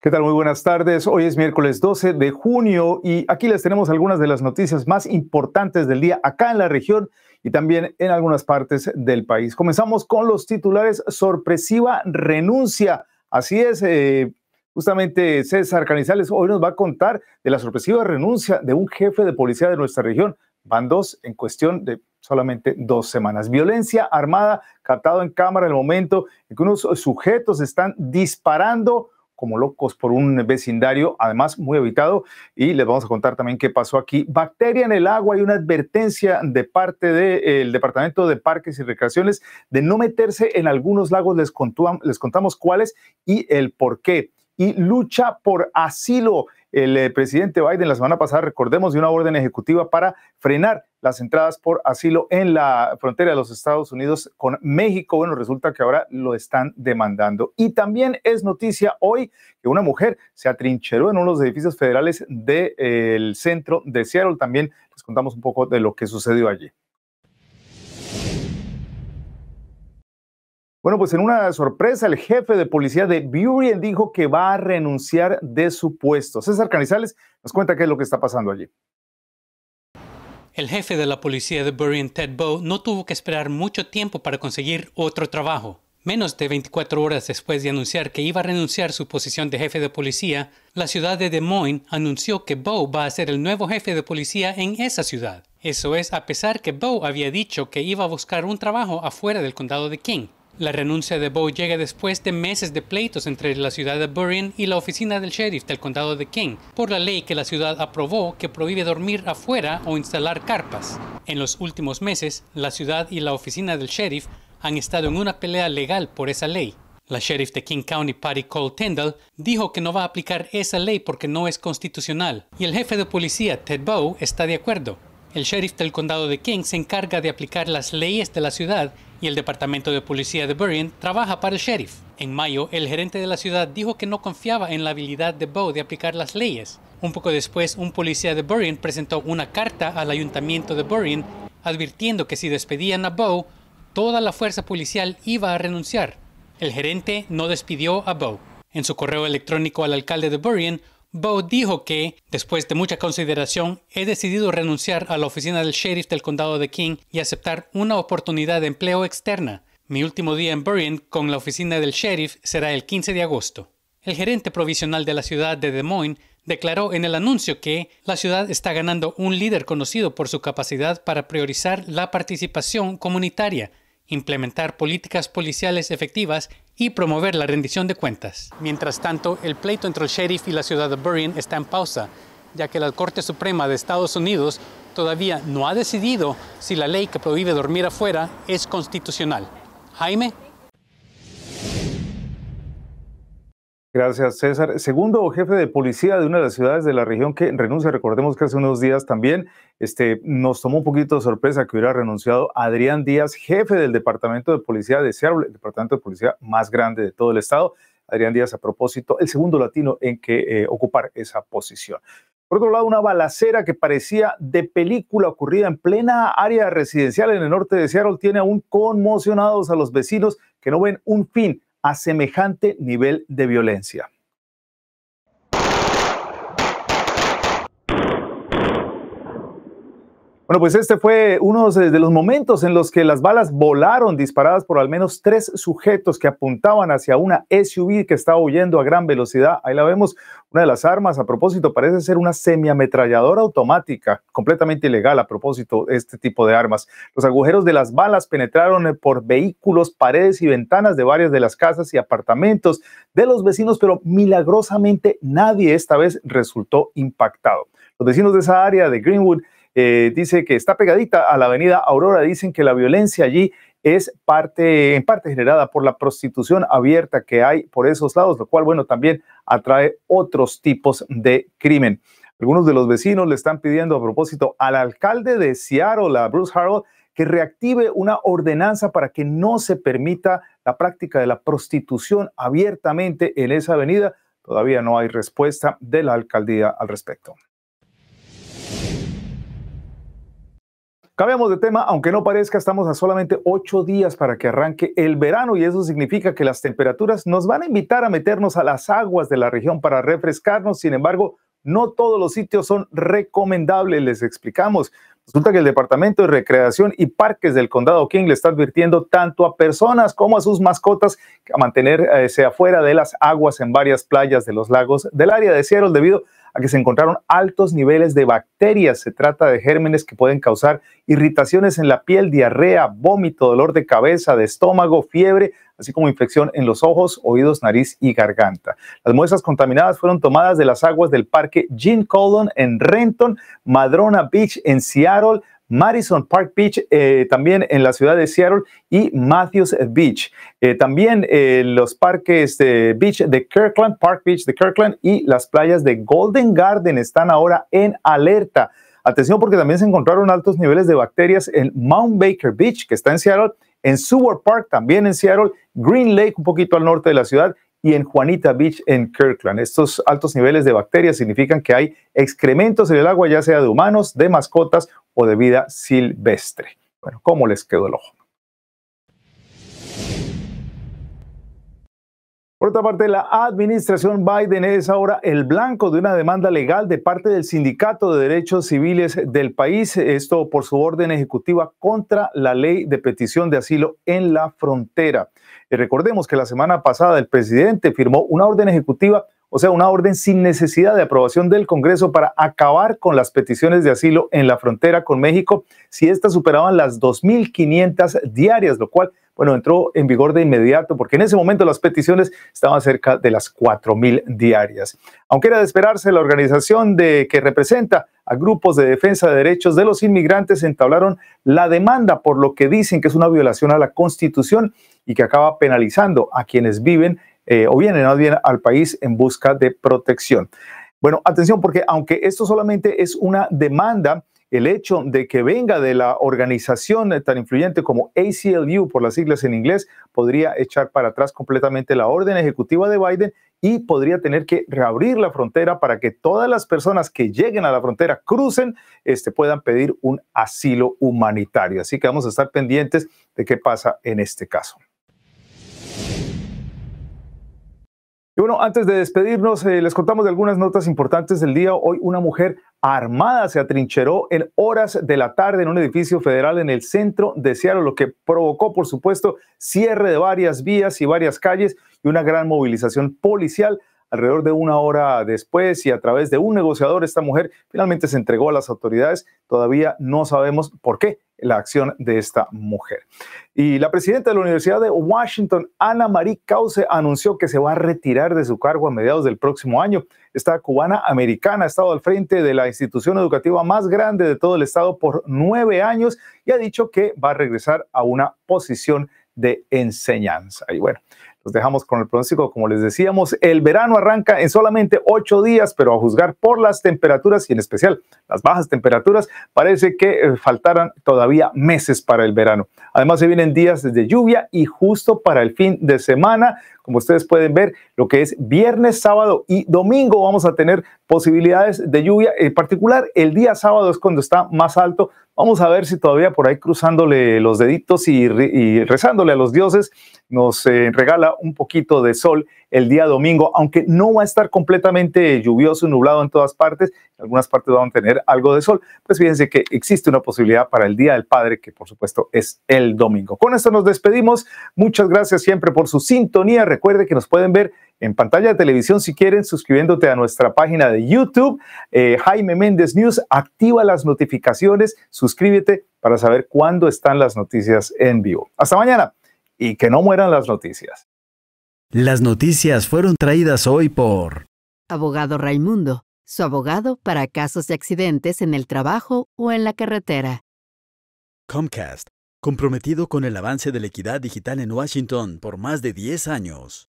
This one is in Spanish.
¿Qué tal? Muy buenas tardes. Hoy es miércoles 12 de junio y aquí les tenemos algunas de las noticias más importantes del día acá en la región y también en algunas partes del país. Comenzamos con los titulares. Sorpresiva renuncia. Así es, eh, justamente César Canizales hoy nos va a contar de la sorpresiva renuncia de un jefe de policía de nuestra región. Van dos en cuestión de solamente dos semanas. Violencia armada captado en cámara en el momento en que unos sujetos están disparando como locos por un vecindario, además muy habitado, y les vamos a contar también qué pasó aquí. Bacteria en el agua y una advertencia de parte del eh, Departamento de Parques y Recreaciones de no meterse en algunos lagos, les, les contamos cuáles y el por qué. Y lucha por asilo el eh, presidente Biden la semana pasada, recordemos, de una orden ejecutiva para frenar las entradas por asilo en la frontera de los Estados Unidos con México. Bueno, resulta que ahora lo están demandando. Y también es noticia hoy que una mujer se atrincheró en uno de los edificios federales del de, eh, centro de Seattle. También les contamos un poco de lo que sucedió allí. Bueno, pues en una sorpresa, el jefe de policía de Burien dijo que va a renunciar de su puesto. César Canizales nos cuenta qué es lo que está pasando allí. El jefe de la policía de Burien, Ted Bow, no tuvo que esperar mucho tiempo para conseguir otro trabajo. Menos de 24 horas después de anunciar que iba a renunciar su posición de jefe de policía, la ciudad de Des Moines anunció que Bow va a ser el nuevo jefe de policía en esa ciudad. Eso es a pesar que Bow había dicho que iba a buscar un trabajo afuera del condado de King. La renuncia de Bow llega después de meses de pleitos entre la ciudad de Burien y la oficina del sheriff del condado de King por la ley que la ciudad aprobó que prohíbe dormir afuera o instalar carpas. En los últimos meses, la ciudad y la oficina del sheriff han estado en una pelea legal por esa ley. La sheriff de King County, Patty Cole Tendall, dijo que no va a aplicar esa ley porque no es constitucional, y el jefe de policía, Ted Bow, está de acuerdo. El sheriff del condado de King se encarga de aplicar las leyes de la ciudad y el departamento de policía de Burien trabaja para el sheriff. En mayo, el gerente de la ciudad dijo que no confiaba en la habilidad de Bow de aplicar las leyes. Un poco después, un policía de Burien presentó una carta al ayuntamiento de Burien advirtiendo que si despedían a Bow, toda la fuerza policial iba a renunciar. El gerente no despidió a Bow. En su correo electrónico al alcalde de Burien, Bow dijo que, después de mucha consideración, he decidido renunciar a la oficina del sheriff del condado de King y aceptar una oportunidad de empleo externa. Mi último día en Burien con la oficina del sheriff será el 15 de agosto. El gerente provisional de la ciudad de Des Moines declaró en el anuncio que la ciudad está ganando un líder conocido por su capacidad para priorizar la participación comunitaria implementar políticas policiales efectivas y promover la rendición de cuentas. Mientras tanto, el pleito entre el sheriff y la ciudad de Burien está en pausa, ya que la Corte Suprema de Estados Unidos todavía no ha decidido si la ley que prohíbe dormir afuera es constitucional. Jaime, Gracias, César. Segundo jefe de policía de una de las ciudades de la región que renuncia, recordemos que hace unos días también este, nos tomó un poquito de sorpresa que hubiera renunciado Adrián Díaz, jefe del Departamento de Policía de Seattle, el departamento de policía más grande de todo el estado. Adrián Díaz, a propósito, el segundo latino en que eh, ocupar esa posición. Por otro lado, una balacera que parecía de película ocurrida en plena área residencial en el norte de Seattle tiene aún conmocionados a los vecinos que no ven un fin a semejante nivel de violencia. Bueno, pues este fue uno de los momentos en los que las balas volaron disparadas por al menos tres sujetos que apuntaban hacia una SUV que estaba huyendo a gran velocidad. Ahí la vemos, una de las armas, a propósito, parece ser una semiametralladora automática, completamente ilegal a propósito este tipo de armas. Los agujeros de las balas penetraron eh, por vehículos, paredes y ventanas de varias de las casas y apartamentos de los vecinos, pero milagrosamente nadie esta vez resultó impactado. Los vecinos de esa área de Greenwood eh, dice que está pegadita a la avenida Aurora, dicen que la violencia allí es parte, en parte generada por la prostitución abierta que hay por esos lados, lo cual, bueno, también atrae otros tipos de crimen. Algunos de los vecinos le están pidiendo a propósito al alcalde de Seattle, Bruce Harold, que reactive una ordenanza para que no se permita la práctica de la prostitución abiertamente en esa avenida. Todavía no hay respuesta de la alcaldía al respecto. Cambiamos de tema, aunque no parezca, estamos a solamente ocho días para que arranque el verano y eso significa que las temperaturas nos van a invitar a meternos a las aguas de la región para refrescarnos. Sin embargo, no todos los sitios son recomendables, les explicamos. Resulta que el Departamento de Recreación y Parques del Condado King le está advirtiendo tanto a personas como a sus mascotas a mantenerse afuera de las aguas en varias playas de los lagos del área de Seattle debido a que se encontraron altos niveles de bacterias. Se trata de gérmenes que pueden causar irritaciones en la piel, diarrea, vómito, dolor de cabeza, de estómago, fiebre, así como infección en los ojos, oídos, nariz y garganta. Las muestras contaminadas fueron tomadas de las aguas del parque Gene Colon en Renton, Madrona Beach en Seattle, Madison Park Beach, eh, también en la ciudad de Seattle, y Matthews Beach. Eh, también eh, los parques de Beach de Kirkland, Park Beach de Kirkland y las playas de Golden Garden están ahora en alerta. Atención porque también se encontraron altos niveles de bacterias en Mount Baker Beach, que está en Seattle, en Seward Park, también en Seattle, Green Lake, un poquito al norte de la ciudad, y en Juanita Beach en Kirkland. Estos altos niveles de bacterias significan que hay excrementos en el agua, ya sea de humanos, de mascotas o de vida silvestre. Bueno, ¿cómo les quedó el ojo? Por otra parte, la administración Biden es ahora el blanco de una demanda legal de parte del Sindicato de Derechos Civiles del país, esto por su orden ejecutiva contra la ley de petición de asilo en la frontera. Eh, recordemos que la semana pasada el presidente firmó una orden ejecutiva o sea, una orden sin necesidad de aprobación del Congreso para acabar con las peticiones de asilo en la frontera con México si éstas superaban las 2.500 diarias, lo cual, bueno, entró en vigor de inmediato porque en ese momento las peticiones estaban cerca de las 4.000 diarias. Aunque era de esperarse, la organización de, que representa a grupos de defensa de derechos de los inmigrantes entablaron la demanda por lo que dicen que es una violación a la Constitución y que acaba penalizando a quienes viven eh, o vienen bien al país en busca de protección. Bueno, atención porque aunque esto solamente es una demanda, el hecho de que venga de la organización tan influyente como ACLU por las siglas en inglés podría echar para atrás completamente la orden ejecutiva de Biden y podría tener que reabrir la frontera para que todas las personas que lleguen a la frontera crucen, este, puedan pedir un asilo humanitario. Así que vamos a estar pendientes de qué pasa en este caso. Y bueno, antes de despedirnos, eh, les contamos de algunas notas importantes del día. Hoy una mujer armada se atrincheró en horas de la tarde en un edificio federal en el centro de Seattle, lo que provocó, por supuesto, cierre de varias vías y varias calles y una gran movilización policial. Alrededor de una hora después y a través de un negociador, esta mujer finalmente se entregó a las autoridades. Todavía no sabemos por qué la acción de esta mujer. Y la presidenta de la Universidad de Washington, Ana Marie Cauce, anunció que se va a retirar de su cargo a mediados del próximo año. Esta cubana americana ha estado al frente de la institución educativa más grande de todo el estado por nueve años y ha dicho que va a regresar a una posición de enseñanza. Y bueno, dejamos con el pronóstico, como les decíamos, el verano arranca en solamente ocho días, pero a juzgar por las temperaturas y en especial las bajas temperaturas, parece que eh, faltarán todavía meses para el verano. Además se vienen días de lluvia y justo para el fin de semana como ustedes pueden ver, lo que es viernes, sábado y domingo vamos a tener posibilidades de lluvia. En particular, el día sábado es cuando está más alto. Vamos a ver si todavía por ahí cruzándole los deditos y, rezándole a los dioses nos eh, regala un poquito de sol el día domingo, aunque no va a estar completamente lluvioso y nublado en todas partes, algunas partes van a tener algo de sol, pues fíjense que existe una posibilidad para el Día del Padre, que por supuesto es el domingo. Con esto nos despedimos, muchas gracias siempre por su sintonía, recuerde que nos pueden ver en pantalla de televisión si quieren, suscribiéndote a nuestra página de YouTube, eh, Jaime Méndez News, activa las notificaciones, suscríbete para saber cuándo están las noticias en vivo. Hasta mañana y que no mueran las noticias. Las noticias fueron traídas hoy por Abogado Raimundo, su abogado para casos de accidentes en el trabajo o en la carretera. Comcast, comprometido con el avance de la equidad digital en Washington por más de 10 años.